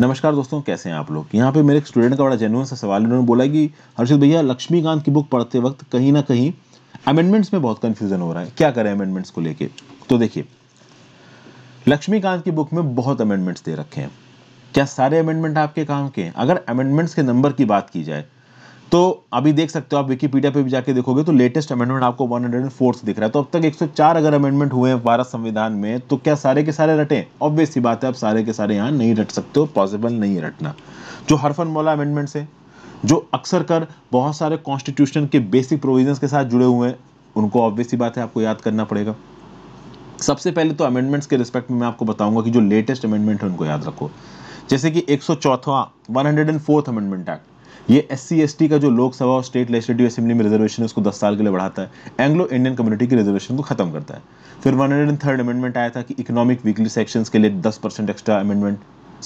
नमस्कार दोस्तों कैसे हैं आप लोग यहाँ पे मेरे एक स्टूडेंट का बड़ा जेनुअन सा सवाल उन्होंने बोला कि हर्षद भैया लक्ष्मीकांत की बुक पढ़ते वक्त कहीं ना कहीं अमेंडमेंट्स में बहुत कन्फ्यूजन हो रहा है क्या करें अमेंडमेंट्स को लेके तो देखिए लक्ष्मीकांत की बुक में बहुत अमेंडमेंट्स दे रखे हैं क्या सारे अमेंडमेंट आपके काम के हैं अगर अमेंडमेंट्स के नंबर की बात की जाए तो अभी देख सकते हो आप विकीपीडिया पे भी जाके देखोगे तो लेटेस्ट अमेंडमेंट आपको 104 दिख रहा है तो अब तक 104 अगर अमेंडमेंट हुए हैं भारत संविधान में तो क्या सारे के सारे रटे ऑब्वियस सी बात है आप सारे के सारे यहाँ नहीं रट सकते हो पॉसिबल नहीं है रटना जो हरफन मौला अमेंडमेंट्स है जो अक्सर कर बहुत सारे कॉन्स्टिट्यूशन के बेसिक प्रोविजन के साथ जुड़े हुए हैं उनको ऑब्वियस ही बात है आपको याद करना पड़ेगा सबसे पहले तो अमेंडमेंट्स के रिस्पेक्ट में मैं आपको बताऊंगा कि जो लेटेस्ट अमेंडमेंट है उनको याद रखो जैसे कि एक सौ चौथा one hundred and fourth amendment act ये एस सी का जो लोकसभा और स्टेट लेजिस्लेटिव असेंबली में रिजर्वेशन है उसको दस साल के लिए बढ़ाता है एंग्लो इंडियन कम्युनिटी की रिजर्वेशन को खत्म करता है फिर वन हंड्रेड थर्ड अमेंडमेंट आया था कि इकोनॉमिक वीकली सेक्शंस के लिए दस percent extra amendment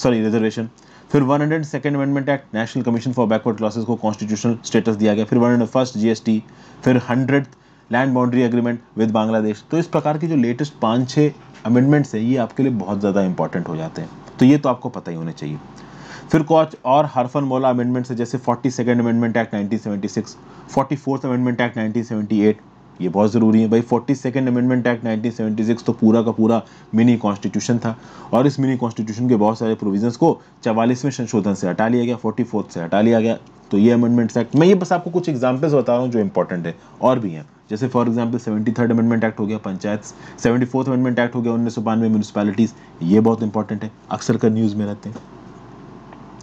sorry reservation फिर one hundred second amendment act national commission for backward classes को कॉन्स्टिट्यूशनल स्टेटस दिया गया फिर वन हंड्रेड फर्स्ट जीएसटी फिर hundred land boundary agreement with Bangladesh तो इस प्रकार के जो लेटेस्ट पाँच छः अमेंडमेंट्स है ये आपके लिए बहुत ज़्यादा इंपॉर्टेंट हो जाते हैं तो ये तो आपको पता ही होने चाहिए फिर कुछ और हरफन मौला अमेंडमेंट है जैसे forty second amendment act nineteen seventy six forty fourth amendment act nineteen seventy eight ये बहुत ज़रूरी है भाई फोर्टी सेकेंड अमेंडमेंट एक्ट 1976 तो पूरा का पूरा मिनी कॉन्स्टिट्यूशन था और इस मिनी कॉन्स्टिट्यूशन के बहुत सारे प्रोविजंस को चवालीसवें संशोधन से हटा लिया गया फोर्टी से हटा लिया गया तो ये अमेंडमेंट्स एक्ट मैं ये बस आपको कुछ एग्जाम्पल्स बता रहा हूँ जो इंपॉर्टेंट है और भी हैं जैसे for example seventy third amendment act हो गया panchayat seventy fourth amendment act हो गया उन्नीस सौ बानवे म्यूनसिपालिटीज़ ये बहुत इंपॉर्टेंट है अक्सर का न्यूज़ में रहते हैं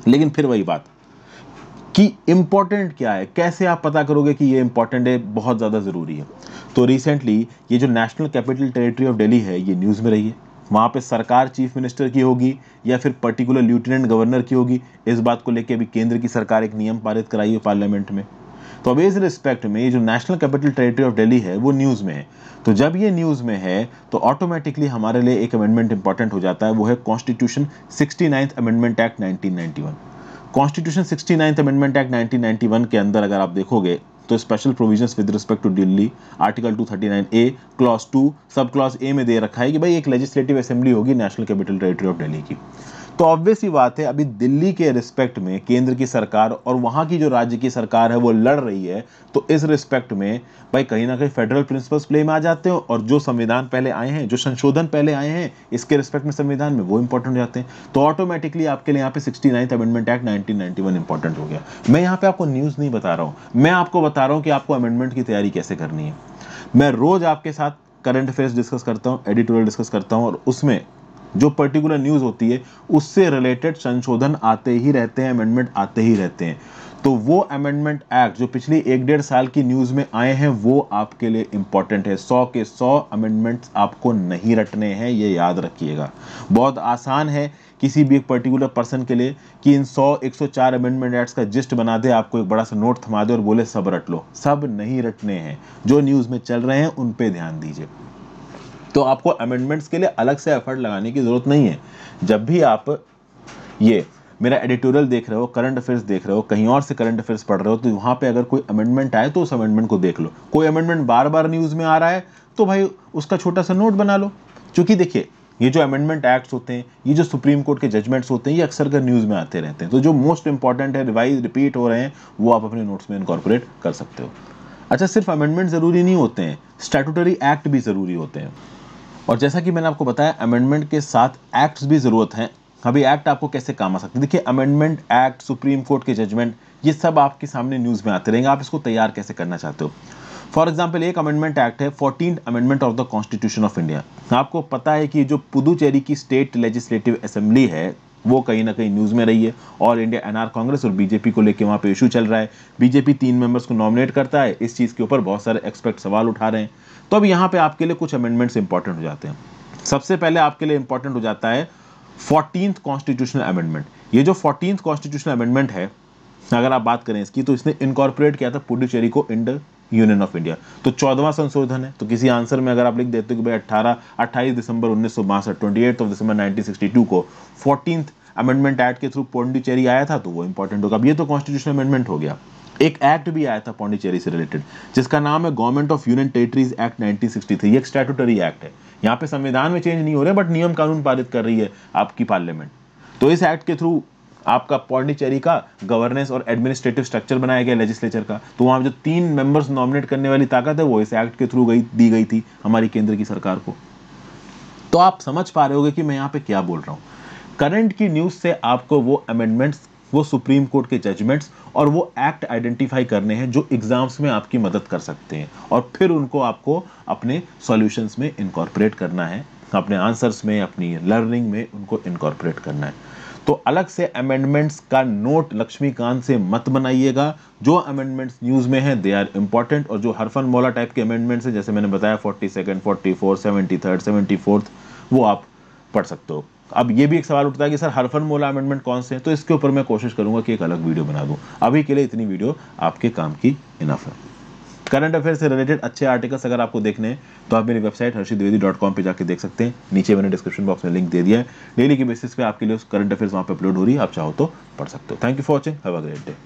लेकिन फिर वही बात कि इम्पॉर्टेंट क्या है कैसे आप पता करोगे कि ये इम्पॉर्टेंट है बहुत ज़्यादा ज़रूरी है तो रिसेंटली ये जो national capital territory of Delhi है ये न्यूज़ में रही है वहाँ पे सरकार चीफ मिनिस्टर की होगी या फिर पर्टिकुलर लेफ्टिनेंट गवर्नर की होगी इस बात को लेके अभी केंद्र की सरकार एक नियम पारित कराई है पार्लियामेंट में तो अब इस रिस्पेक्ट में ये जो national capital territory of Delhi है वो न्यूज़ में है तो जब ये न्यूज़ में है तो ऑटोमेटिकली हमारे लिए एक अमेंडमेंट इंपॉर्टेंट हो जाता है वो है constitution sixty amendment act nineteen constitution sixty amendment act nineteen के अंदर अगर आप देखोगे तो special provisions with respect to Delhi article 239 A clause 2 sub clause A में दे रखा है कि भाई एक लेजिस्लेटिव असेंबली होगी national capital territory of Delhi की तो ऑब्वियस ही बात है अभी दिल्ली के रिस्पेक्ट में केंद्र की सरकार और वहां की जो राज्य की सरकार है वो लड़ रही है तो इस रिस्पेक्ट में भाई कहीं ना कहीं फेडरल प्रिंसिपल्स प्ले में आ जाते हो और जो संविधान पहले आए हैं जो संशोधन पहले आए हैं इसके रिस्पेक्ट में संविधान में वो इंपॉर्टेंट हो जाते हैं तो ऑटोमेटिकली आपके लिए यहाँ पे sixty ninth amendment act nineteen important हो गया मैं यहाँ पे आपको न्यूज़ नहीं बता रहा हूँ मैं आपको बता रहा हूँ कि आपको अमेंडमेंट की तैयारी कैसे करनी है मैं रोज़ आपके साथ करंट अफेयर्स डिस्कस करता हूँ एडिटोरियल डिस्कस करता हूँ और उसमें जो पर्टिकुलर न्यूज़ होती है उससे रिलेटेड संशोधन आते ही रहते हैं अमेंडमेंट आते ही रहते हैं तो वो अमेंडमेंट एक्ट जो पिछली एक डेढ़ साल की न्यूज़ में आए हैं वो आपके लिए इम्पॉर्टेंट है सौ के सौ अमेंडमेंट्स आपको नहीं रटने हैं ये याद रखिएगा बहुत आसान है किसी भी एक पर्टिकुलर पर्सन के लिए कि इन 100 104 अमेंडमेंट एक्ट्स का जिस्ट बना दे आपको एक बड़ा सा नोट थमा दे और बोले सब रट लो सब नहीं रटने हैं जो न्यूज़ में चल रहे हैं उन पर ध्यान दीजिए तो आपको अमेंडमेंट्स के लिए अलग से एफर्ट लगाने की ज़रूरत नहीं है जब भी आप ये मेरा एडिटोरियल देख रहे हो करंट अफेयर्स देख रहे हो कहीं और से करंट अफेयर्स पढ़ रहे हो तो वहाँ पे अगर कोई अमेंडमेंट आए तो उस अमेंडमेंट को देख लो कोई अमेंडमेंट बार बार न्यूज़ में आ रहा है तो भाई उसका छोटा सा नोट बना लो क्योंकि देखिए ये जो अमेंडमेंट एक्ट्स होते हैं ये जो सुप्रीम कोर्ट के जजमेंट्स होते हैं ये अक्सर कर न्यूज़ में आते रहते हैं तो जो मोस्ट इंपॉर्टेंट है रिवाइज रिपीट हो रहे हैं वो आप अपने नोट्स में इनकॉर्पोरेट कर सकते हो अच्छा सिर्फ अमेंडमेंट ज़रूरी नहीं होते हैं स्टैटूटरी एक्ट भी ज़रूरी होते हैं और जैसा कि मैंने आपको बताया अमेंडमेंट के साथ एक्ट्स भी ज़रूरत हैं अभी एक्ट आपको कैसे काम आ सकते हैं देखिए अमेंडमेंट एक्ट सुप्रीम कोर्ट के जजमेंट ये सब आपके सामने न्यूज़ में आते रहेंगे आप इसको तैयार कैसे करना चाहते हो फॉर एग्जाम्पल एक अमेंडमेंट एक्ट है fourteen amendment of the constitution of India आपको पता है कि जो पुदुचेरी की स्टेट लेजिस्लेटिव असेंबली है वो कहीं ना कहीं न्यूज़ में रही है ऑल इंडिया एनआर कांग्रेस और बीजेपी को लेकर वहाँ पे इशू चल रहा है बीजेपी तीन मेंबर्स को नॉमिनेट करता है इस चीज़ के ऊपर बहुत सारे एक्सपेक्ट सवाल उठा रहे हैं तो अब यहाँ पे आपके लिए कुछ अमेंडमेंट्स इंपॉर्टेंट हो जाते हैं सबसे पहले आपके लिए इंपॉर्टेंट हो जाता है फोर्टीन कॉन्स्टिट्यूशनल अमेंडमेंट ये जो फोर्टीन कॉन्स्टिट्यूशनल अमेंडमेंट है अगर आप बात करें इसकी तो इसने इनकॉर्पोरेट किया था पुडुचेरी को इंड यूनियन ऑफ इंडिया तो चौदवा संशोधन है तो किसी आंसर में अगर आप लिख देते हो कि भाई अट्ठारह अट्ठाईस दिसंबर उन्नीस सौ बासठ twenty eight of December nineteen sixty two को फोर्टीन अमेंडमेंट एक्ट के थ्रू पौंडीचेरी आया था तो वो इंपॉर्टेंट होगा अब ये तो कॉन्स्टिट्यूशन अमेंडमेंट हो गया एक एक्ट भी आया था पौंडीचेरी से रिलेटेड जिसका नाम है government of union territories act 1963 ये एक स्टैटूटरी एक्ट है यहाँ पे संविधान में चेंज नहीं हो रहा बट नियम कानून पारित कर रही है आपकी पार्लियामेंट तो इस एक्ट के थ्रू आपका पौंडीचेरी का गवर्नेंस और एडमिनिस्ट्रेटिव स्ट्रक्चर बनाया गया लेजिस्लेचर का तो वहाँ जो तीन मेंबर्स नॉमिनेट करने वाली ताकत है वो इस एक्ट के थ्रू गई दी गई थी हमारी केंद्र की सरकार को तो आप समझ पा रहे होगे कि मैं यहाँ पे क्या बोल रहा हूँ करंट की न्यूज़ से आपको वो अमेंडमेंट्स वो सुप्रीम कोर्ट के जजमेंट्स और वो एक्ट आइडेंटिफाई करने हैं जो एग्जाम्स में आपकी मदद कर सकते हैं और फिर उनको आपको अपने सॉल्यूशंस में इनकॉर्पोरेट करना है अपने आंसर्स में अपनी लर्निंग में उनको इनकॉर्पोरेट करना है तो अलग से अमेंडमेंट्स का नोट लक्ष्मीकांत से मत बनाइएगा जो अमेंडमेंट्स न्यूज़ में हैं दे आर इंपॉर्टेंट और जो हरफन मौला टाइप के अमेंडमेंट्स हैं जैसे मैंने बताया forty second forty four seventy third seventy fourth वो आप पढ़ सकते हो अब ये भी एक सवाल उठता है कि सर हरफन मौला अमेंडमेंट कौन से हैं तो इसके ऊपर मैं कोशिश करूंगा कि एक अलग वीडियो बना दूँ अभी के लिए इतनी वीडियो आपके काम की इनफ है करंट अफेयर से रिलेटेड अच्छे आर्टिकल्स अगर आपको देखने हैं तो आप मेरी website Harshit Dwivedi dot com पर जाकर देख सकते हैं नीचे मैंने डिस्क्रिप्शन बॉक्स में लिंक दे दिया है डेली के बेसिस पे आपके लिए उस करंट अफेयर्स वहाँ पर अपलोड हो रही है आप चाहो तो पढ़ सकते हो thank you for watching have a great day